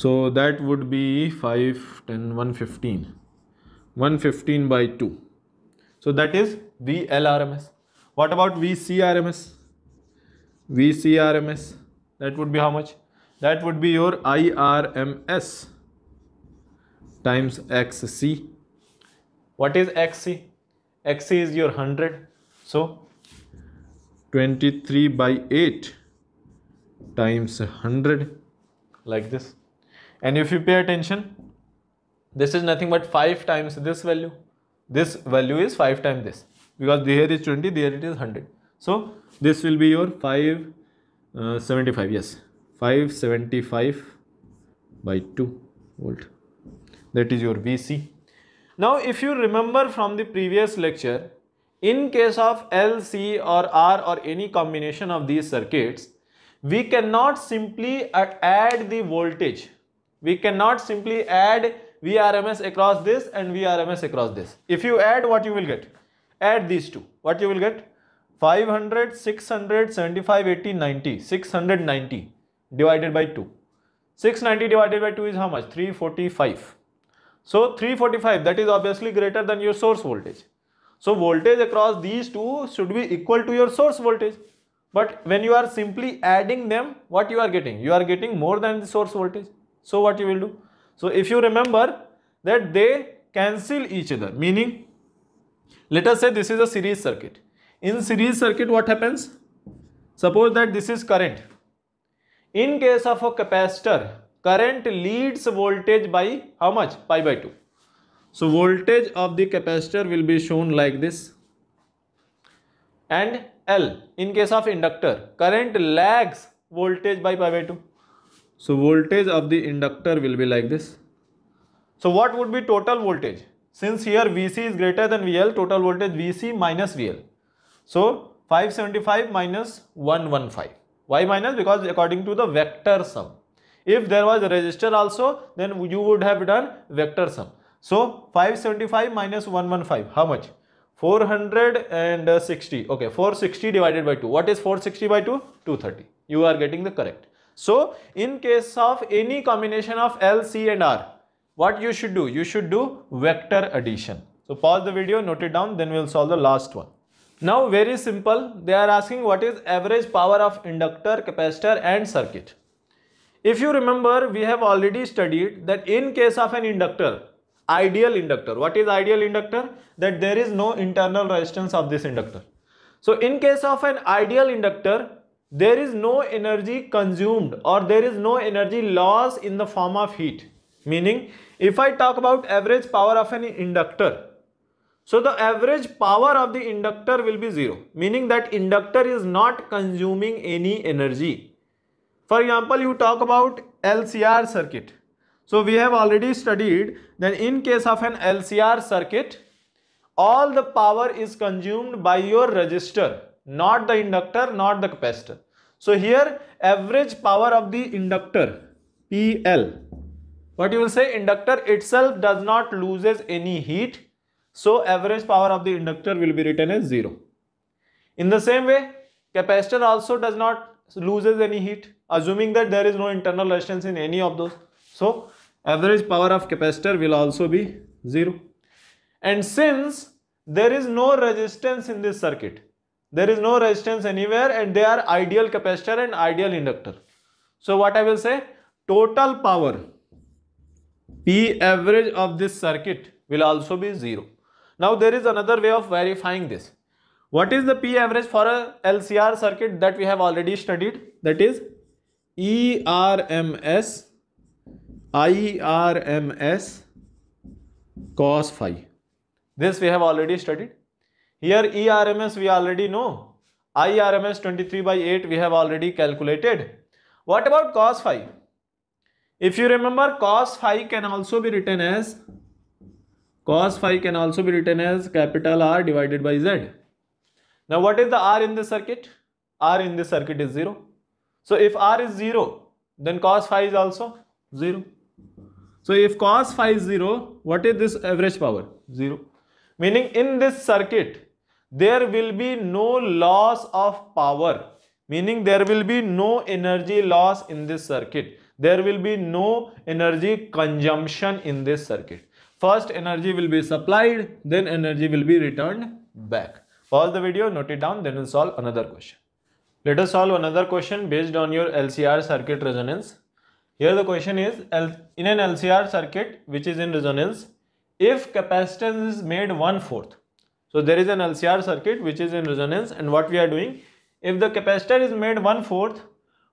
so that would be 5 10 115 115 by 2 so that is the lrms what about vcrms vcrms that would be how much that would be your IRMS times XC. What is XC? XC is your 100. So 23 by 8 times 100 like this. And if you pay attention, this is nothing but 5 times this value. This value is 5 times this because here is 20, there it is 100. So this will be your 575, uh, yes. 575 by 2 volt that is your VC. Now if you remember from the previous lecture in case of LC or R or any combination of these circuits we cannot simply add the voltage we cannot simply add VRMS across this and VRMS across this if you add what you will get add these two what you will get 500 600 75 80 90 690 divided by 2. 690 divided by 2 is how much? 345. So 345 that is obviously greater than your source voltage. So voltage across these two should be equal to your source voltage. But when you are simply adding them, what you are getting? You are getting more than the source voltage. So what you will do? So if you remember that they cancel each other, meaning let us say this is a series circuit. In series circuit what happens? Suppose that this is current in case of a capacitor, current leads voltage by how much? Pi by 2. So voltage of the capacitor will be shown like this. And L, in case of inductor, current lags voltage by pi by 2. So voltage of the inductor will be like this. So what would be total voltage? Since here VC is greater than VL, total voltage VC minus VL. So 575 minus 115. Y minus? Because according to the vector sum. If there was a resistor also, then you would have done vector sum. So 575 minus 115, how much? 460. Okay, 460 divided by 2. What is 460 by 2? 230. You are getting the correct. So in case of any combination of L, C and R, what you should do? You should do vector addition. So pause the video, note it down, then we'll solve the last one. Now very simple, they are asking what is average power of inductor, capacitor and circuit. If you remember, we have already studied that in case of an inductor, ideal inductor, what is ideal inductor? That there is no internal resistance of this inductor. So in case of an ideal inductor, there is no energy consumed or there is no energy loss in the form of heat. Meaning, if I talk about average power of an inductor, so the average power of the inductor will be zero, meaning that inductor is not consuming any energy. For example, you talk about LCR circuit. So we have already studied that in case of an LCR circuit, all the power is consumed by your resistor, not the inductor, not the capacitor. So here average power of the inductor PL, what you will say inductor itself does not loses any heat so average power of the inductor will be written as 0. In the same way, capacitor also does not loses any heat assuming that there is no internal resistance in any of those. So average power of capacitor will also be 0. And since there is no resistance in this circuit, there is no resistance anywhere and they are ideal capacitor and ideal inductor. So what I will say, total power P average of this circuit will also be 0. Now there is another way of verifying this. What is the P average for a LCR circuit that we have already studied? That is ERMS IRMS cos phi. This we have already studied. Here ERMS we already know. IRMS 23 by 8 we have already calculated. What about cos phi? If you remember cos phi can also be written as Cos phi can also be written as capital R divided by Z. Now what is the R in this circuit? R in this circuit is 0. So if R is 0, then cos phi is also 0. So if cos phi is 0, what is this average power? 0. Meaning in this circuit, there will be no loss of power. Meaning there will be no energy loss in this circuit. There will be no energy consumption in this circuit. First energy will be supplied, then energy will be returned back. Pause the video, note it down, then we'll solve another question. Let us solve another question based on your LCR circuit resonance. Here the question is, in an LCR circuit which is in resonance, if capacitance is made one-fourth, so there is an LCR circuit which is in resonance and what we are doing, if the capacitor is made one-fourth,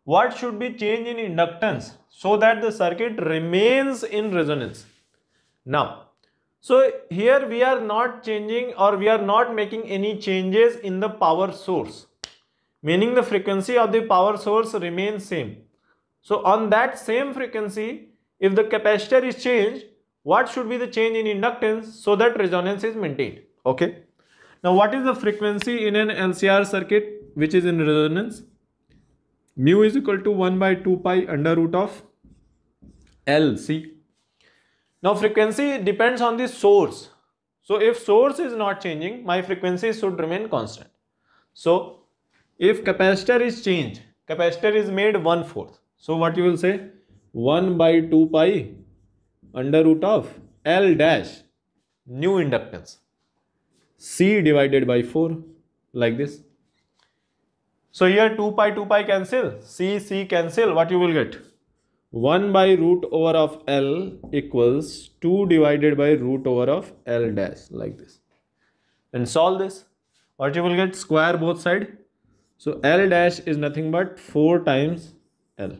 what should be change in inductance so that the circuit remains in resonance? Now, so here we are not changing or we are not making any changes in the power source. Meaning the frequency of the power source remains same. So on that same frequency, if the capacitor is changed, what should be the change in inductance so that resonance is maintained? Okay. Now what is the frequency in an LCR circuit which is in resonance? Mu is equal to 1 by 2 pi under root of LC now frequency depends on the source. So if source is not changing, my frequency should remain constant. So if capacitor is changed, capacitor is made 1 fourth. So what you will say? 1 by 2 pi under root of L dash new inductance C divided by 4 like this. So here 2 pi 2 pi cancel, C C cancel, what you will get? 1 by root over of L equals 2 divided by root over of L dash like this. And solve this. What you will get? Square both side. So L dash is nothing but 4 times L.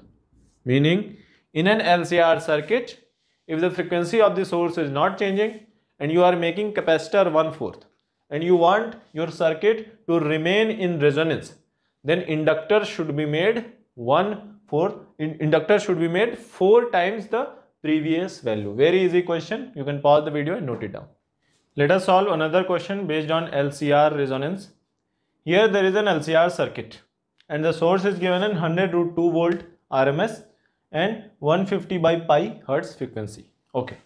Meaning in an LCR circuit, if the frequency of the source is not changing and you are making capacitor 1 fourth and you want your circuit to remain in resonance, then inductor should be made 1 fourth inductor should be made 4 times the previous value. Very easy question. You can pause the video and note it down. Let us solve another question based on LCR resonance. Here there is an LCR circuit and the source is given in 100 root 2 volt RMS and 150 by pi hertz frequency. Okay.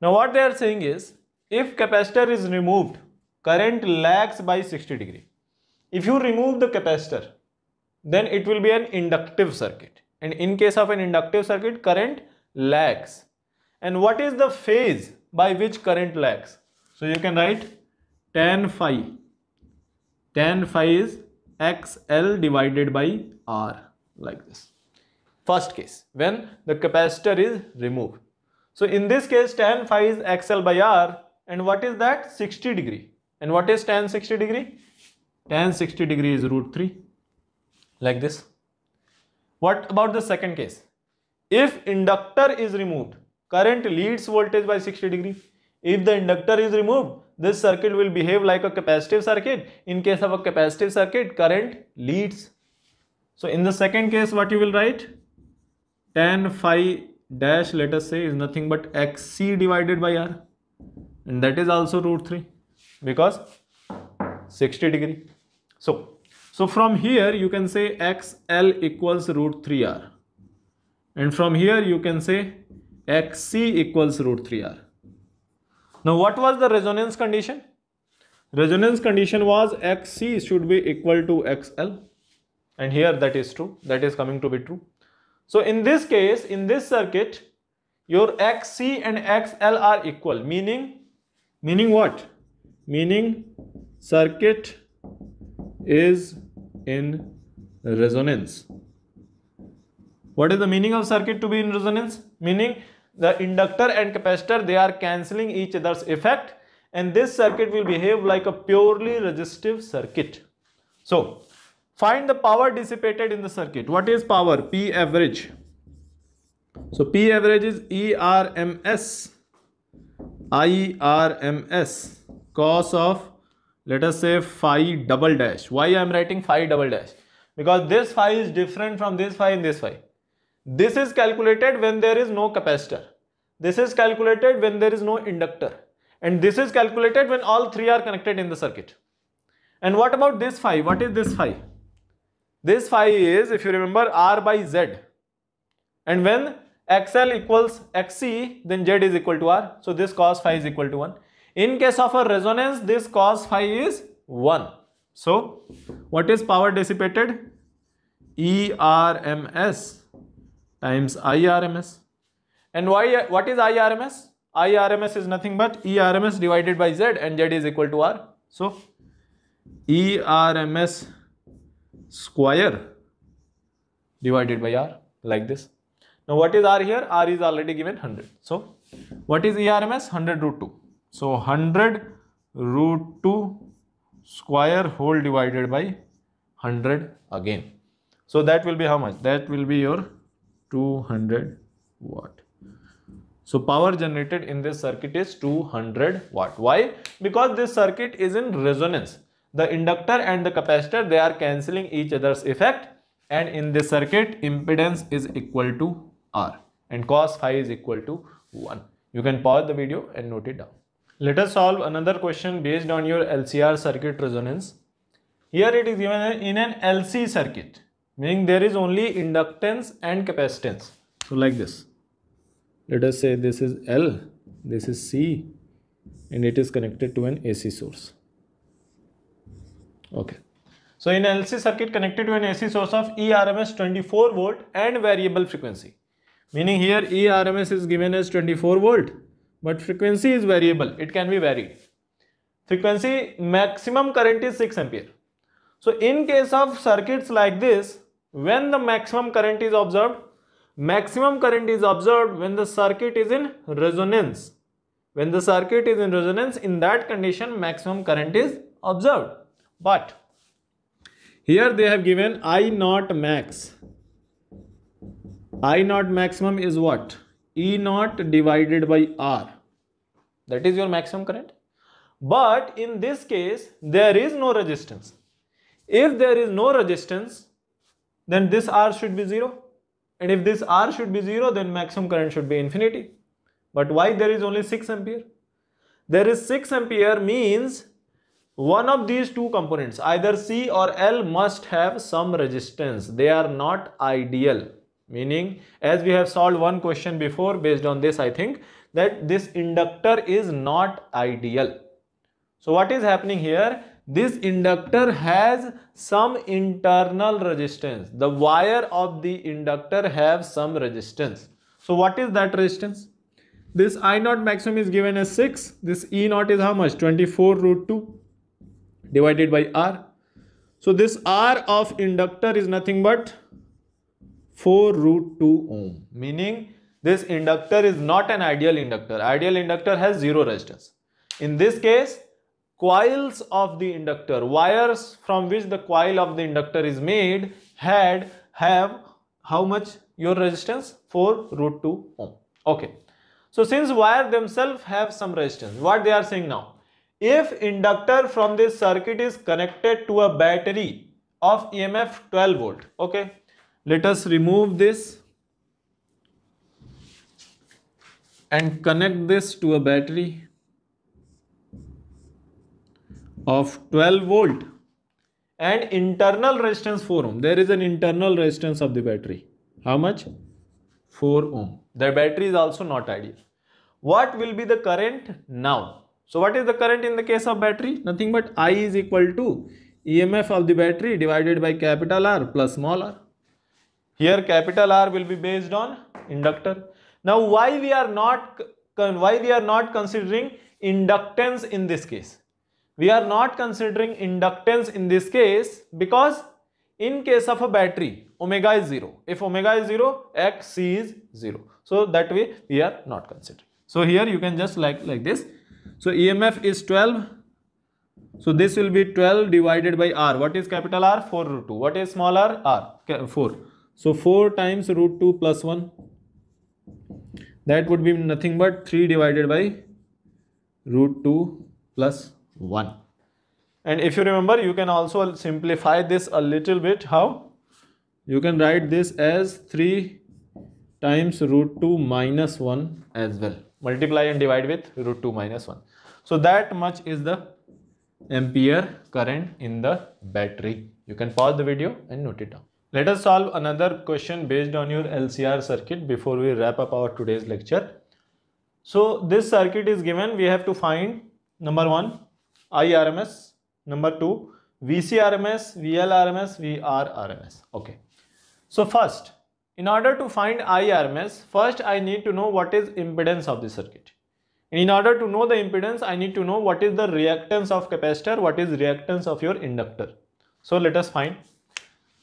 Now what they are saying is if capacitor is removed current lags by 60 degree. If you remove the capacitor then it will be an inductive circuit. And in case of an inductive circuit, current lags. And what is the phase by which current lags? So you can write tan phi. Tan phi is xl divided by r like this. First case, when the capacitor is removed. So in this case, tan phi is xl by r and what is that? 60 degree. And what is tan 60 degree? Tan 60 degree is root 3 like this. What about the second case? If inductor is removed, current leads voltage by 60 degree. If the inductor is removed, this circuit will behave like a capacitive circuit. In case of a capacitive circuit, current leads. So in the second case, what you will write? tan phi dash let us say is nothing but xc divided by r and that is also root 3 because 60 degree. So so from here you can say xl equals root 3r and from here you can say xc equals root 3r. Now what was the resonance condition? Resonance condition was xc should be equal to xl and here that is true that is coming to be true. So in this case in this circuit your xc and xl are equal meaning meaning what? Meaning circuit is in resonance. What is the meaning of circuit to be in resonance? Meaning the inductor and capacitor they are cancelling each other's effect and this circuit will behave like a purely resistive circuit. So find the power dissipated in the circuit. What is power? P average. So P average is ERMS, IRMS cos of let us say phi double dash why i'm writing phi double dash because this phi is different from this phi and this phi this is calculated when there is no capacitor this is calculated when there is no inductor and this is calculated when all three are connected in the circuit and what about this phi what is this phi this phi is if you remember r by z and when xl equals xc then z is equal to r so this cos phi is equal to 1 in case of a resonance, this cos phi is 1. So, what is power dissipated? ERMS times IRMS. And why? what is IRMS? IRMS is nothing but ERMS divided by Z and Z is equal to R. So, ERMS square divided by R like this. Now, what is R here? R is already given 100. So, what is ERMS? 100 root 2. So 100 root 2 square whole divided by 100 again. So that will be how much? That will be your 200 watt. So power generated in this circuit is 200 watt. Why? Because this circuit is in resonance. The inductor and the capacitor, they are cancelling each other's effect. And in this circuit, impedance is equal to R. And cos phi is equal to 1. You can pause the video and note it down. Let us solve another question based on your LCR circuit resonance. Here it is given in an LC circuit, meaning there is only inductance and capacitance. So like this. Let us say this is L, this is C, and it is connected to an AC source. Okay. So in LC circuit connected to an AC source of ERMS 24 volt and variable frequency. Meaning here ERMS is given as 24 volt but frequency is variable it can be varied frequency maximum current is 6 ampere so in case of circuits like this when the maximum current is observed maximum current is observed when the circuit is in resonance when the circuit is in resonance in that condition maximum current is observed but here they have given i not max i not maximum is what E naught divided by R. That is your maximum current. But in this case, there is no resistance. If there is no resistance, then this R should be 0. And if this R should be 0, then maximum current should be infinity. But why there is only 6 ampere? There is 6 ampere means one of these two components, either C or L must have some resistance. They are not ideal meaning as we have solved one question before based on this i think that this inductor is not ideal so what is happening here this inductor has some internal resistance the wire of the inductor have some resistance so what is that resistance this i naught maximum is given as 6 this e naught is how much 24 root 2 divided by r so this r of inductor is nothing but 4 root 2 ohm meaning this inductor is not an ideal inductor. Ideal inductor has zero resistance. In this case coils of the inductor, wires from which the coil of the inductor is made had have how much your resistance? 4 root 2 ohm. Okay. So since wire themselves have some resistance, what they are saying now? If inductor from this circuit is connected to a battery of EMF 12 volt, okay, let us remove this and connect this to a battery of 12 volt and internal resistance 4 ohm. There is an internal resistance of the battery. How much? 4 ohm. The battery is also not ideal. What will be the current now? So what is the current in the case of battery? Nothing but I is equal to EMF of the battery divided by capital R plus small r. Here capital R will be based on inductor. Now why we are not why we are not considering inductance in this case? We are not considering inductance in this case because in case of a battery omega is 0. If omega is 0 XC is 0. So that way we are not considering. So here you can just like like this. So EMF is 12 so this will be 12 divided by R. What is capital R? 4 root 2. What is small r? R 4. So 4 times root 2 plus 1 that would be nothing but 3 divided by root 2 plus 1. And if you remember you can also simplify this a little bit. How? You can write this as 3 times root 2 minus 1 as well. Multiply and divide with root 2 minus 1. So that much is the ampere current in the battery. You can pause the video and note it down. Let us solve another question based on your LCR circuit before we wrap up our today's lecture. So this circuit is given, we have to find number 1 IRMS, number 2 VCRMS, VLRMS, VRRMS. Okay. So first, in order to find IRMS, first I need to know what is impedance of the circuit. In order to know the impedance, I need to know what is the reactance of capacitor, what is reactance of your inductor. So let us find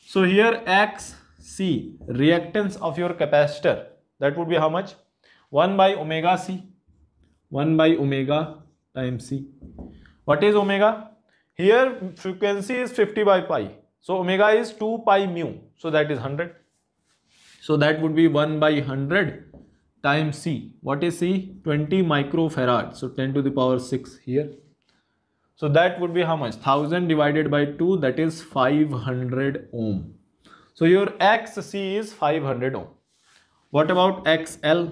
so here XC, reactance of your capacitor, that would be how much? 1 by omega C, 1 by omega times C. What is omega? Here frequency is 50 by pi. So omega is 2 pi mu. So that is 100. So that would be 1 by 100 times C. What is C? 20 microfarad. So 10 to the power 6 here. So that would be how much? 1000 divided by 2 that is 500 ohm. So your XC is 500 ohm. What about XL?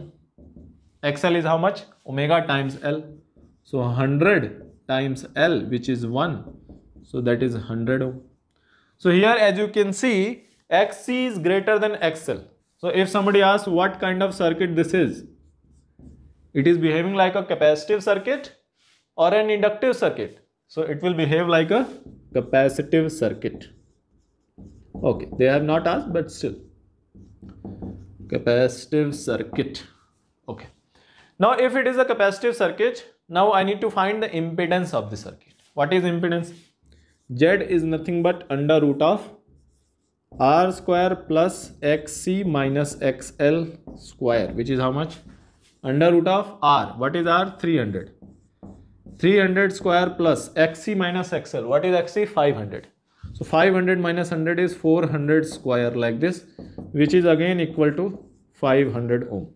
XL is how much? Omega times L. So 100 times L which is 1. So that is 100 ohm. So here as you can see XC is greater than XL. So if somebody asks what kind of circuit this is, it is behaving like a capacitive circuit or an inductive circuit. So it will behave like a capacitive circuit. Okay, they have not asked, but still. Capacitive circuit. Okay. Now, if it is a capacitive circuit, now I need to find the impedance of the circuit. What is impedance? Z is nothing but under root of r square plus xc minus xl square, which is how much? Under root of r. What is r? 300. 300 square plus xc minus xl. What is xc? 500. So 500 minus 100 is 400 square like this which is again equal to 500 ohm.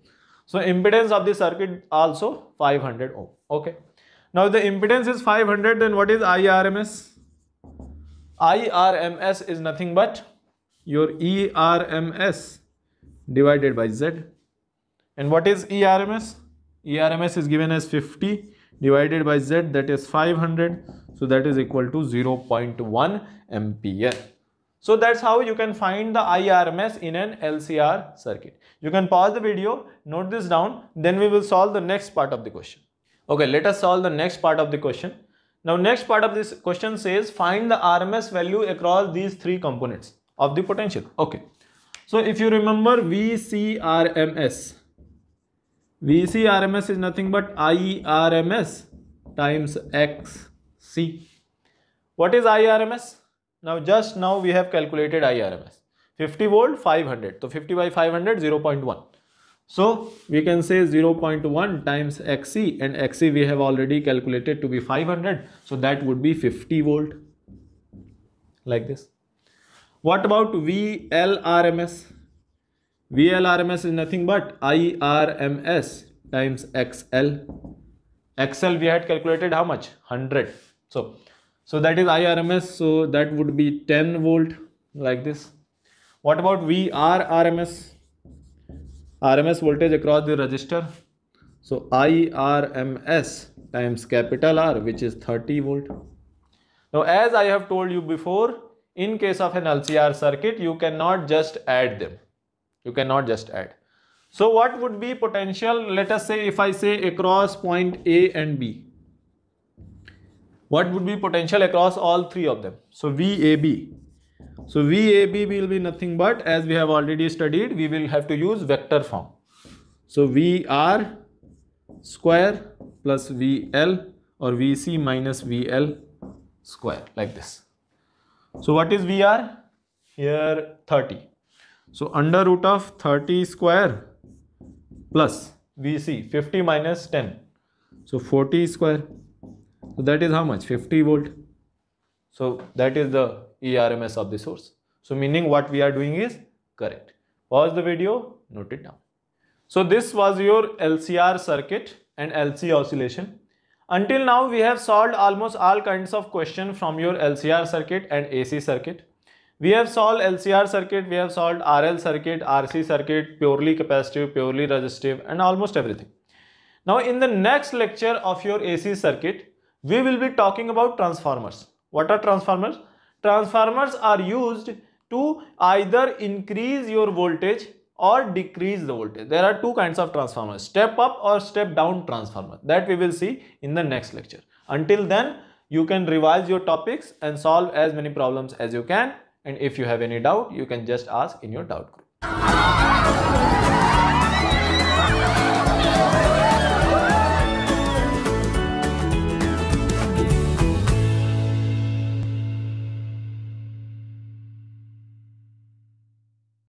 So impedance of the circuit also 500 ohm. Okay. Now the impedance is 500 then what is IRMS? IRMS is nothing but your ERMS divided by Z. And what is ERMS? ERMS is given as 50 divided by Z that is 500. So that is equal to 0.1 ampere. So that's how you can find the IRMS in an LCR circuit. You can pause the video, note this down, then we will solve the next part of the question. Okay, let us solve the next part of the question. Now next part of this question says find the RMS value across these three components of the potential. Okay. So if you remember VCRMS, RMS is nothing but IRMS times XC. What is IRMS? Now just now we have calculated IRMS. 50 volt 500. So 50 by 500 0.1. So we can say 0.1 times XC and XC we have already calculated to be 500. So that would be 50 volt like this. What about VLRMS? VLRMS is nothing but IRMS times XL. XL we had calculated how much? 100. So, so that is IRMS. So that would be 10 volt like this. What about VRRMS? RMS voltage across the resistor. So IRMS times capital R which is 30 volt. Now as I have told you before, in case of an LCR circuit, you cannot just add them you cannot just add. So what would be potential, let us say if I say across point A and B. What would be potential across all three of them? So VAB. So VAB will be nothing but as we have already studied, we will have to use vector form. So VR square plus VL or VC minus VL square like this. So what is VR? Here 30. So under root of 30 square plus VC 50 minus 10. So 40 square. So that is how much? 50 volt. So that is the ERMS of the source. So meaning what we are doing is correct. Pause the video, note it down. So this was your LCR circuit and LC oscillation. Until now we have solved almost all kinds of question from your LCR circuit and AC circuit. We have solved LCR circuit, we have solved RL circuit, RC circuit, purely capacitive, purely resistive and almost everything. Now in the next lecture of your AC circuit, we will be talking about transformers. What are transformers? Transformers are used to either increase your voltage or decrease the voltage. There are two kinds of transformers, step up or step down transformer. That we will see in the next lecture. Until then, you can revise your topics and solve as many problems as you can and if you have any doubt you can just ask in your doubt group